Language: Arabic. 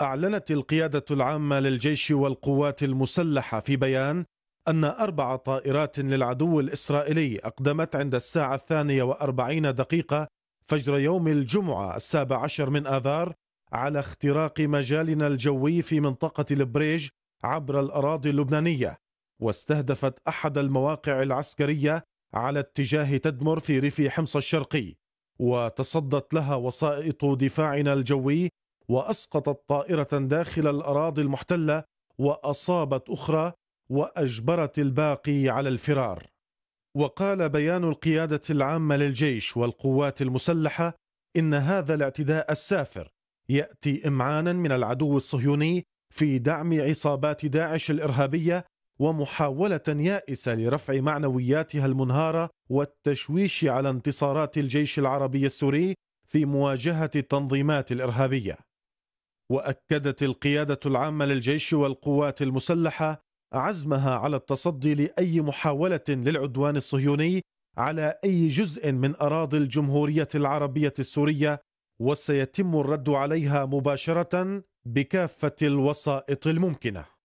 أعلنت القيادة العامة للجيش والقوات المسلحة في بيان أن أربع طائرات للعدو الإسرائيلي أقدمت عند الساعة الثانية وأربعين دقيقة فجر يوم الجمعة السابع عشر من آذار على اختراق مجالنا الجوي في منطقة البريج عبر الأراضي اللبنانية واستهدفت أحد المواقع العسكرية على اتجاه تدمر في ريف حمص الشرقي وتصدت لها وسائط دفاعنا الجوي وأسقطت طائرة داخل الأراضي المحتلة وأصابت أخرى وأجبرت الباقي على الفرار وقال بيان القيادة العامة للجيش والقوات المسلحة إن هذا الاعتداء السافر يأتي إمعانا من العدو الصهيوني في دعم عصابات داعش الإرهابية ومحاولة يائسة لرفع معنوياتها المنهارة والتشويش على انتصارات الجيش العربي السوري في مواجهة التنظيمات الإرهابية واكدت القياده العامه للجيش والقوات المسلحه عزمها على التصدي لاي محاوله للعدوان الصهيوني على اي جزء من اراضي الجمهوريه العربيه السوريه وسيتم الرد عليها مباشره بكافه الوسائط الممكنه